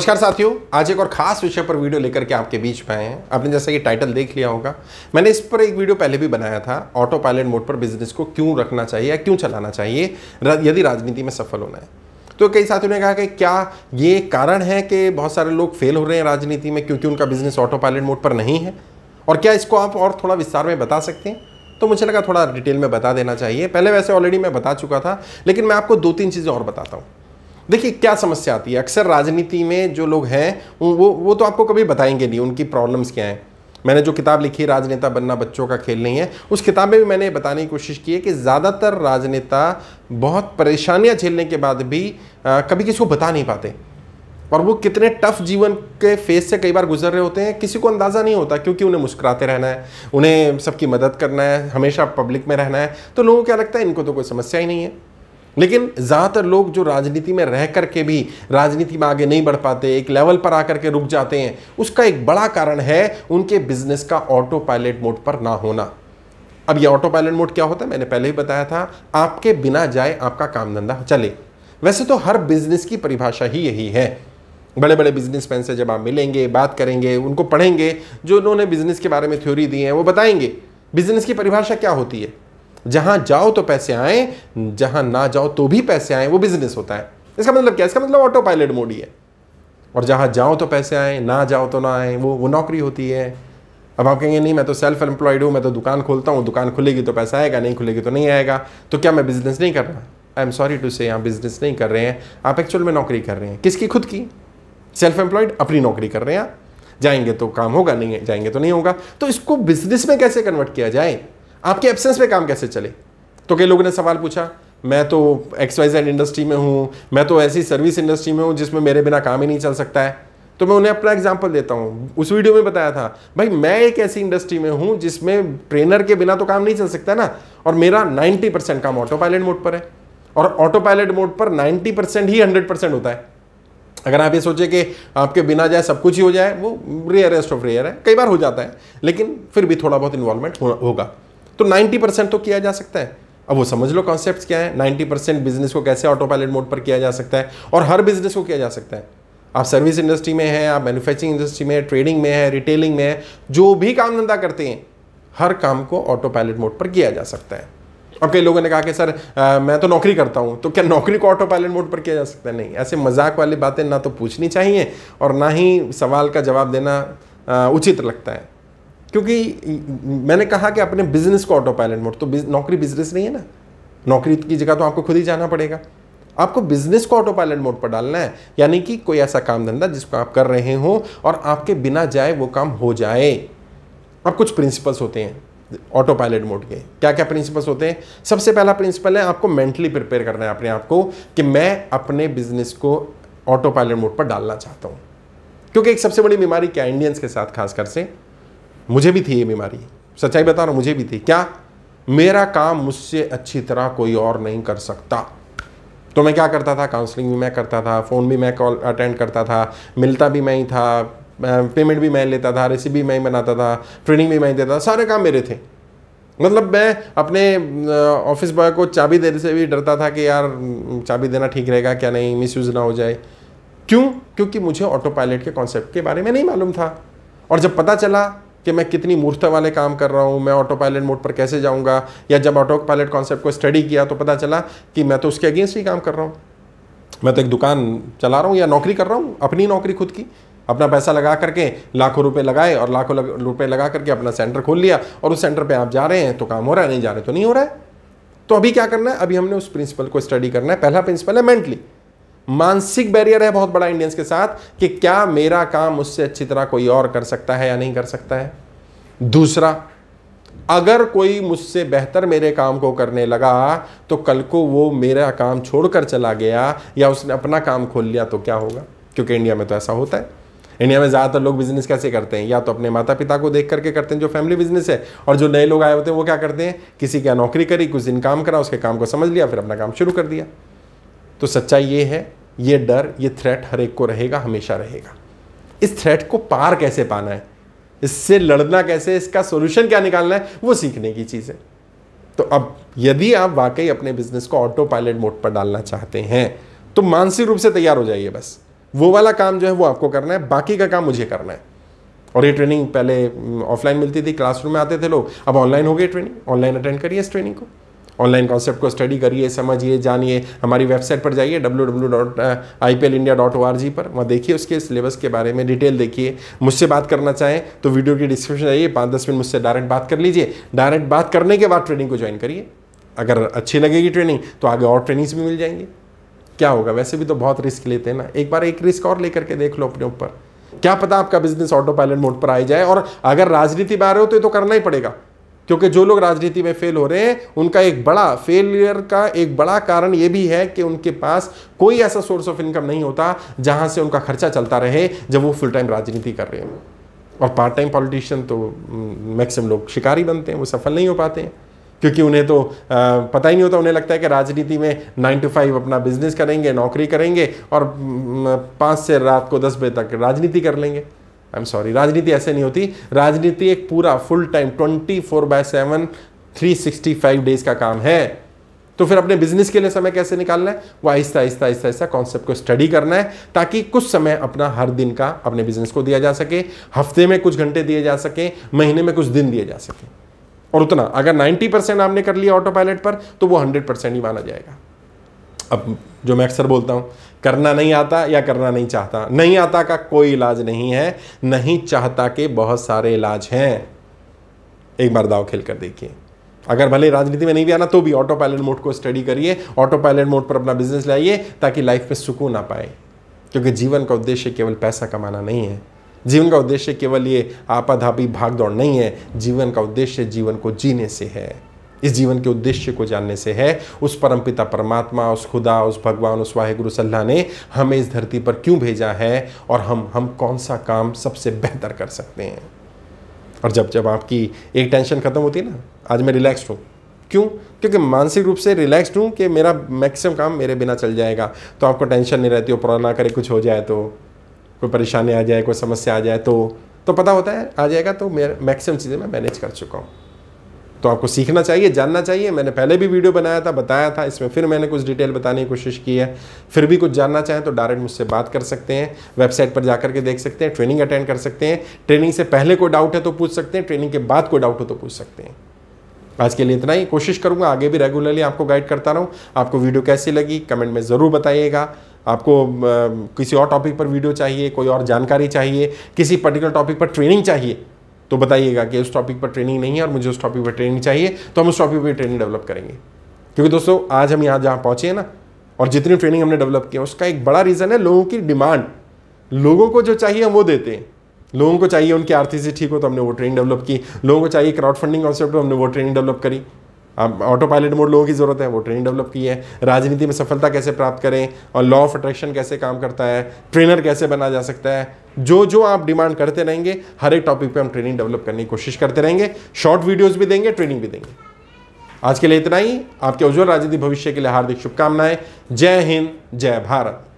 नमस्कार साथियों आज एक और खास विषय पर वीडियो लेकर के आपके बीच में आए हैं आपने जैसा कि टाइटल देख लिया होगा मैंने इस पर एक वीडियो पहले भी बनाया था ऑटो पायलट मोड पर बिजनेस को क्यों रखना चाहिए या क्यों चलाना चाहिए यदि राजनीति में सफल होना है तो कई साथियों ने कहा कि क्या ये कारण है कि बहुत सारे लोग फेल हो रहे हैं राजनीति में क्योंकि उनका बिजनेस ऑटो पायलट मोड पर नहीं है और क्या इसको आप और थोड़ा विस्तार में बता सकते हैं तो मुझे लगा थोड़ा डिटेल में बता देना चाहिए पहले वैसे ऑलरेडी मैं बता चुका था लेकिन मैं आपको दो तीन चीज़ें और बताता हूँ देखिए क्या समस्या आती है अक्सर राजनीति में जो लोग हैं वो वो तो आपको कभी बताएंगे नहीं उनकी प्रॉब्लम्स क्या हैं मैंने जो किताब लिखी राजनेता बनना बच्चों का खेल नहीं है उस किताब में भी मैंने बताने की कोशिश की है कि ज़्यादातर राजनेता बहुत परेशानियाँ झेलने के बाद भी आ, कभी किसी को बता नहीं पाते और वो कितने टफ जीवन के फेस से कई बार गुजर रहे होते हैं किसी को अंदाज़ा नहीं होता क्योंकि उन्हें मुस्कुराते रहना है उन्हें सबकी मदद करना है हमेशा पब्लिक में रहना है तो लोगों को क्या लगता है इनको तो कोई समस्या ही नहीं है लेकिन ज़्यादातर लोग जो राजनीति में रह कर के भी राजनीति में आगे नहीं बढ़ पाते एक लेवल पर आकर के रुक जाते हैं उसका एक बड़ा कारण है उनके बिजनेस का ऑटो पायलट मोड पर ना होना अब ये ऑटो पायलट मोड क्या होता है मैंने पहले ही बताया था आपके बिना जाए आपका काम धंधा चले वैसे तो हर बिजनेस की परिभाषा ही यही है बड़े बड़े बिजनेसमैन से जब आप मिलेंगे बात करेंगे उनको पढ़ेंगे जो उन्होंने बिजनेस के बारे में थ्योरी दी है वो बताएंगे बिजनेस की परिभाषा क्या होती है जहां जाओ तो पैसे आए जहां ना जाओ तो भी पैसे आए वो बिजनेस होता है इसका मतलब क्या इसका मतलब ऑटो पायलट मोड ही है और जहां जाओ तो पैसे आए ना जाओ तो ना आए वो वो नौकरी होती है अब आप कहेंगे नहीं मैं तो सेल्फ एम्प्लॉयड हूं मैं तो दुकान खोलता हूं दुकान खुलेगी तो पैसा आएगा नहीं खुलेगी तो नहीं आएगा तो क्या मैं बिजनेस नहीं कर रहा आई एम सॉरी टू से आप बिजनेस नहीं कर रहे हैं आप एक्चुअल में नौकरी कर रहे हैं किसकी खुद की सेल्फ एम्प्लॉयड अपनी नौकरी कर रहे हैं आप जाएंगे तो काम होगा नहीं जाएंगे तो नहीं होगा तो इसको बिजनेस में कैसे कन्वर्ट किया जाए आपके एब्सेंस में काम कैसे चले तो कई लोगों ने सवाल पूछा मैं तो एक्स वाई जेड इंडस्ट्री में हूँ मैं तो ऐसी सर्विस इंडस्ट्री में हूँ जिसमें मेरे बिना काम ही नहीं चल सकता है तो मैं उन्हें अपना एग्जाम्पल देता हूँ उस वीडियो में बताया था भाई मैं एक ऐसी इंडस्ट्री में हूँ जिसमें ट्रेनर के बिना तो काम नहीं चल सकता ना और मेरा 90 परसेंट काम ऑटो पायलट मोड पर है और ऑटो पायलट मोड पर 90 परसेंट ही 100 परसेंट होता है अगर आप ये सोचें कि आपके बिना जाए सब कुछ ही हो जाए वो रेयरेस्ट ऑफ रेयर है कई बार हो जाता है लेकिन फिर भी थोड़ा बहुत इन्वॉल्वमेंट होगा तो 90 परसेंट तो किया जा सकता है अब वो समझ लो कॉन्सेप्ट क्या है 90 परसेंट बिजनेस को कैसे ऑटो पायलट मोड पर किया जा सकता है और हर बिजनेस को किया जा सकता है आप सर्विस इंडस्ट्री में हैं आप मैन्युफैक्चरिंग इंडस्ट्री में ट्रेडिंग में है रिटेलिंग में है जो भी काम धंधा करते हैं हर काम को ऑटो पायलट मोड पर किया जा सकता है अब कई लोगों ने कहा कि सर आ, मैं तो नौकरी करता हूँ तो क्या नौकरी को ऑटो पायलट मोड पर किया जा सकता है नहीं ऐसे मजाक वाली बातें ना तो पूछनी चाहिए और ना ही सवाल का जवाब देना उचित लगता है क्योंकि मैंने कहा कि अपने बिजनेस को ऑटो पायलट मोड तो बिज, नौकरी बिजनेस नहीं है ना नौकरी की जगह तो आपको खुद ही जाना पड़ेगा आपको बिजनेस को ऑटो पायलट मोड पर डालना है यानी कि कोई ऐसा काम धंधा जिसको आप कर रहे हो और आपके बिना जाए वो काम हो जाए अब कुछ प्रिंसिपल्स होते हैं ऑटो पायलट मोड के क्या क्या प्रिंसिपल्स होते हैं सबसे पहला प्रिंसिपल है आपको मेंटली प्रिपेयर करना है अपने आप को कि मैं अपने बिजनेस को ऑटो पायलट मोड पर डालना चाहता हूँ क्योंकि एक सबसे बड़ी बीमारी क्या इंडियंस के साथ खासकर से मुझे भी थी ये बीमारी सच्चाई बता रहा मुझे भी थी क्या मेरा काम मुझसे अच्छी तरह कोई और नहीं कर सकता तो मैं क्या करता था काउंसलिंग भी मैं करता था फ़ोन भी मैं कॉल अटेंड करता था मिलता भी मैं ही था पेमेंट भी मैं लेता था रेसिपी भी मैं ही बनाता था ट्रेनिंग भी मैं ही देता था सारे काम मेरे थे मतलब मैं अपने ऑफिस बॉय को चाबी देने से भी डरता था कि यार चाबी देना ठीक रहेगा क्या नहीं मिस ना हो जाए क्यों क्योंकि मुझे ऑटो पायलट के कॉन्सेप्ट के बारे में नहीं मालूम था और जब पता चला कि मैं कितनी मूर्खता वाले काम कर रहा हूँ मैं ऑटो पायलट मोड पर कैसे जाऊँगा या जब ऑटो पायलट कॉन्सेप्ट को स्टडी किया तो पता चला कि मैं तो उसके अगेंस्ट ही काम कर रहा हूँ मैं तो एक दुकान चला रहा हूँ या नौकरी कर रहा हूँ अपनी नौकरी खुद की अपना पैसा लगा करके लाखों रुपए लगाए और लाखों लग, रुपए लगा करके अपना सेंटर खोल लिया और उस सेंटर पे आप जा रहे हैं तो काम हो रहा है नहीं जा रहे तो नहीं हो रहा है तो अभी क्या करना है अभी हमने उस प्रिंसिपल को स्टडी करना है पहला प्रिंसिपल है मेंटली मानसिक बैरियर है बहुत बड़ा इंडियंस के साथ कि क्या मेरा काम उससे अच्छी तरह कोई और कर सकता है या नहीं कर सकता है दूसरा अगर कोई मुझसे बेहतर मेरे काम को करने लगा तो कल को वो मेरा काम छोड़कर चला गया या उसने अपना काम खोल लिया तो क्या होगा क्योंकि इंडिया में तो ऐसा होता है इंडिया में ज़्यादातर लोग बिजनेस कैसे करते हैं या तो अपने माता पिता को देख करके करते हैं जो फैमिली बिजनेस है और जो नए लोग आए होते हैं वो क्या करते हैं किसी का नौकरी करी कुछ दिन काम करा उसके काम को समझ लिया फिर अपना काम शुरू कर दिया तो सच्चाई ये है ये डर ये थ्रेट हर एक को रहेगा हमेशा रहेगा इस थ्रेट को पार कैसे पाना है इससे लड़ना कैसे इसका सोल्यूशन क्या निकालना है वो सीखने की चीज़ है तो अब यदि आप वाकई अपने बिजनेस को ऑटो पायलट मोड पर डालना चाहते हैं तो मानसिक रूप से तैयार हो जाइए बस वो वाला काम जो है वो आपको करना है बाकी का काम मुझे करना है और ये ट्रेनिंग पहले ऑफलाइन मिलती थी क्लासरूम में आते थे लोग अब ऑनलाइन हो गई ट्रेनिंग ऑनलाइन अटेंड करिए इस ट्रेनिंग को ऑनलाइन कॉन्सेप्ट को स्टडी करिए समझिए जानिए हमारी वेबसाइट पर जाइए W W dot I P L India dot O R G पर वहाँ देखिए उसके सिलेबस के बारे में डिटेल देखिए मुझसे बात करना चाहें तो वीडियो की डिस्क्रिप्शन जाइए पाँच दस मिनट मुझसे डायरेक्ट बात कर लीजिए डायरेक्ट बात करने के बाद ट्रेनिंग को ज्वाइन करिए अगर अच्छी लगेगी ट्रेनिंग तो आगे और ट्रेनिंग्स भी मिल जाएंगी क्या होगा वैसे भी तो बहुत रिस्क लेते हैं ना एक बार एक रिस्क और लेकर के देख लो अपने ऊपर क्या पता आपका बिजनेस ऑटो पायलट मोड पर आ जाए और अगर राजनीति में आ रहे हो तो ये तो करना ही पड़ेगा क्योंकि जो लोग राजनीति में फेल हो रहे हैं उनका एक बड़ा फेलियर का एक बड़ा कारण ये भी है कि उनके पास कोई ऐसा सोर्स ऑफ इनकम नहीं होता जहां से उनका खर्चा चलता रहे जब वो फुल टाइम राजनीति कर रहे हैं और पार्ट टाइम पॉलिटिशियन तो मैक्सिमम लोग शिकारी बनते हैं वो सफल नहीं हो पाते हैं क्योंकि उन्हें तो पता ही नहीं होता उन्हें लगता है कि राजनीति में नाइन टू फाइव अपना बिजनेस करेंगे नौकरी करेंगे और पाँच से रात को दस बजे तक राजनीति कर लेंगे आई एम सॉरी राजनीति ऐसे नहीं होती राजनीति एक पूरा full time twenty four by seven three sixty five days का काम है तो फिर अपने बिजनेस के लिए समय कैसे निकालना है वो आहिस्ता आहिस्ता आहिस्ता आहिस्ता कॉन्सेप्ट को स्टडी करना है ताकि कुछ समय अपना हर दिन का अपने बिजनेस को दिया जा सके हफ्ते में कुछ घंटे दिए जा सके महीने में कुछ दिन दिए जा सके और उतना अगर 90 परसेंट आपने कर लिया ऑटो पायलट पर तो वो 100 परसेंट ही माना जाएगा अब जो मैं अक्सर बोलता हूँ करना नहीं आता या करना नहीं चाहता नहीं आता का कोई इलाज नहीं है नहीं चाहता के बहुत सारे इलाज हैं एक बार दाव खेल कर देखिए अगर भले राजनीति में नहीं भी आना तो भी ऑटो पायलट मोड को स्टडी करिए ऑटो पायलट मोड पर अपना बिजनेस लाइए ताकि लाइफ में सुकून आ पाए क्योंकि जीवन का उद्देश्य केवल पैसा कमाना नहीं है जीवन का उद्देश्य केवल ये आपाधापी भाग दौड़ नहीं है जीवन का उद्देश्य जीवन को जीने से है इस जीवन के उद्देश्य को जानने से है उस परमपिता परमात्मा उस खुदा उस भगवान उस वाहे गुरु सल्लाह ने हमें इस धरती पर क्यों भेजा है और हम हम कौन सा काम सबसे बेहतर कर सकते हैं और जब जब आपकी एक टेंशन ख़त्म होती है ना आज मैं रिलैक्सड हूँ क्यों क्योंकि मानसिक रूप से रिलैक्सड हूँ कि मेरा मैक्सिमम काम मेरे बिना चल जाएगा तो आपको टेंशन नहीं रहती हो पुराना करे कुछ हो जाए तो कोई परेशानी आ जाए कोई समस्या आ जाए तो तो पता होता है आ जाएगा तो मेरा मैक्सिमम चीज़ें मैं मैनेज कर चुका हूँ तो आपको सीखना चाहिए जानना चाहिए मैंने पहले भी वीडियो बनाया था बताया था इसमें फिर मैंने कुछ डिटेल बताने की कोशिश की है फिर भी कुछ जानना चाहें तो डायरेक्ट मुझसे बात कर सकते हैं वेबसाइट पर जाकर के देख सकते हैं ट्रेनिंग अटेंड कर सकते हैं ट्रेनिंग से पहले कोई डाउट है तो पूछ सकते हैं ट्रेनिंग के बाद कोई डाउट हो तो पूछ सकते हैं आज के लिए इतना ही कोशिश करूँगा आगे भी रेगुलरली आपको गाइड करता रहूं आपको वीडियो कैसी लगी कमेंट में ज़रूर बताइएगा आपको आ, किसी और टॉपिक पर वीडियो चाहिए कोई और जानकारी चाहिए किसी पर्टिकुलर टॉपिक पर ट्रेनिंग चाहिए तो बताइएगा कि उस टॉपिक पर ट्रेनिंग नहीं है और मुझे उस टॉपिक पर ट्रेनिंग चाहिए तो हम उस टॉपिक पर ट्रेनिंग डेवलप करेंगे क्योंकि दोस्तों आज हम यहाँ जहाँ पहुँचे हैं ना और जितनी ट्रेनिंग हमने डेवलप की है उसका एक बड़ा रीज़न है लोगों की डिमांड लोगों को जो चाहिए हम वो देते हैं लोगों को चाहिए उनकी आर्थिक से ठीक हो तो हमने वो ट्रेनिंग डेवलप की लोगों को चाहिए क्राउड फंडिंग कॉन्सेप्ट हमने वो ट्रेनिंग डेवलप करी अब ऑटो पायलट मोड लोगों की ज़रूरत है वो ट्रेनिंग डेवलप की है राजनीति में सफलता कैसे प्राप्त करें और लॉ ऑफ अट्रैक्शन कैसे काम करता है ट्रेनर कैसे बना जा सकता है जो जो आप डिमांड करते रहेंगे हर एक टॉपिक पे हम ट्रेनिंग डेवलप करने की कोशिश करते रहेंगे शॉर्ट वीडियोज भी देंगे ट्रेनिंग भी देंगे आज के लिए इतना ही आपके उज्ज्वल राजनीति भविष्य के लिए हार्दिक शुभकामनाएं जय हिंद जय भारत